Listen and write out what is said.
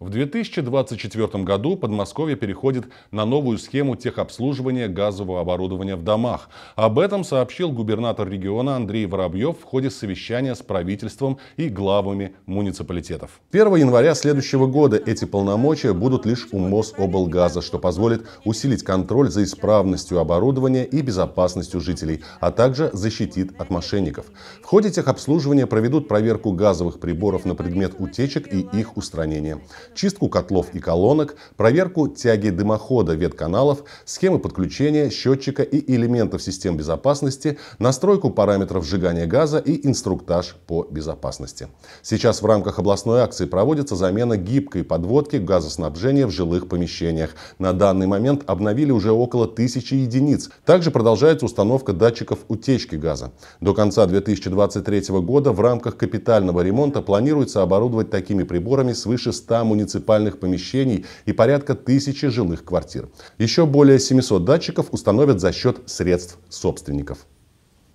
В 2024 году Подмосковье переходит на новую схему техобслуживания газового оборудования в домах. Об этом сообщил губернатор региона Андрей Воробьев в ходе совещания с правительством и главами муниципалитетов. 1 января следующего года эти полномочия будут лишь у Мособлгаза, что позволит усилить контроль за исправностью оборудования и безопасностью жителей, а также защитит от мошенников. В ходе техобслуживания проведут проверку газовых приборов на предмет утечек и их устранения чистку котлов и колонок, проверку тяги дымохода ветканалов, схемы подключения, счетчика и элементов систем безопасности, настройку параметров сжигания газа и инструктаж по безопасности. Сейчас в рамках областной акции проводится замена гибкой подводки газоснабжения в жилых помещениях. На данный момент обновили уже около тысячи единиц. Также продолжается установка датчиков утечки газа. До конца 2023 года в рамках капитального ремонта планируется оборудовать такими приборами свыше 100 муниципальных муниципальных помещений и порядка тысячи жилых квартир. Еще более 700 датчиков установят за счет средств собственников.